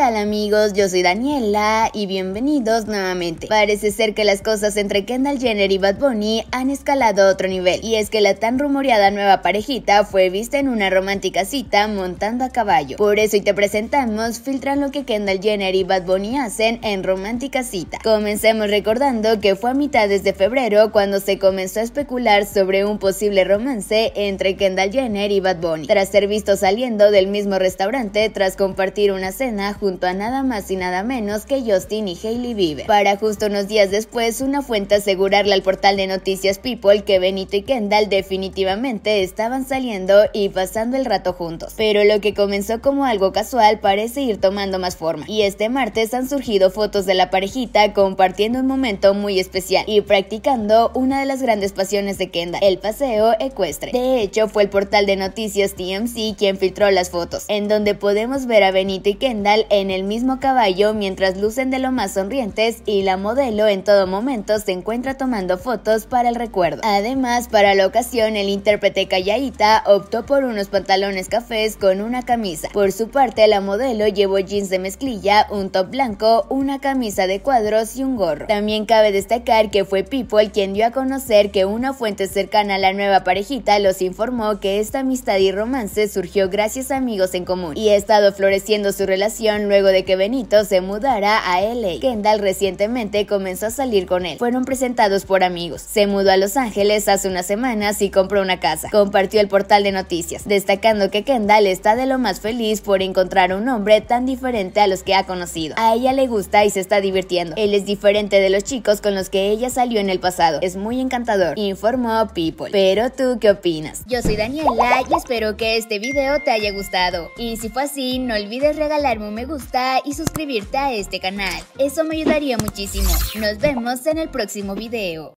tal amigos? Yo soy Daniela y bienvenidos nuevamente. Parece ser que las cosas entre Kendall Jenner y Bad Bunny han escalado a otro nivel y es que la tan rumoreada nueva parejita fue vista en una romántica cita montando a caballo. Por eso y te presentamos filtran lo que Kendall Jenner y Bad Bunny hacen en romántica cita. Comencemos recordando que fue a mitades de febrero cuando se comenzó a especular sobre un posible romance entre Kendall Jenner y Bad Bunny, tras ser visto saliendo del mismo restaurante tras compartir una cena junto a nada más y nada menos que Justin y Hailey Bieber. Para justo unos días después, una fuente asegurarle al portal de noticias People que Benito y Kendall definitivamente estaban saliendo y pasando el rato juntos. Pero lo que comenzó como algo casual parece ir tomando más forma. Y este martes han surgido fotos de la parejita compartiendo un momento muy especial y practicando una de las grandes pasiones de Kendall, el paseo ecuestre. De hecho, fue el portal de noticias TMC quien filtró las fotos, en donde podemos ver a Benito y Kendall en el mismo caballo mientras lucen de lo más sonrientes y la modelo en todo momento se encuentra tomando fotos para el recuerdo. Además, para la ocasión, el intérprete Callaita optó por unos pantalones cafés con una camisa. Por su parte, la modelo llevó jeans de mezclilla, un top blanco, una camisa de cuadros y un gorro. También cabe destacar que fue People quien dio a conocer que una fuente cercana a la nueva parejita los informó que esta amistad y romance surgió gracias a amigos en común y ha estado floreciendo su relación luego de que Benito se mudara a LA. Kendall recientemente comenzó a salir con él. Fueron presentados por amigos. Se mudó a Los Ángeles hace unas semanas y compró una casa. Compartió el portal de noticias, destacando que Kendall está de lo más feliz por encontrar un hombre tan diferente a los que ha conocido. A ella le gusta y se está divirtiendo. Él es diferente de los chicos con los que ella salió en el pasado. Es muy encantador, informó People. Pero tú, ¿qué opinas? Yo soy Daniela y espero que este video te haya gustado. Y si fue así, no olvides regalarme un me gusta gusta y suscribirte a este canal. Eso me ayudaría muchísimo. Nos vemos en el próximo video.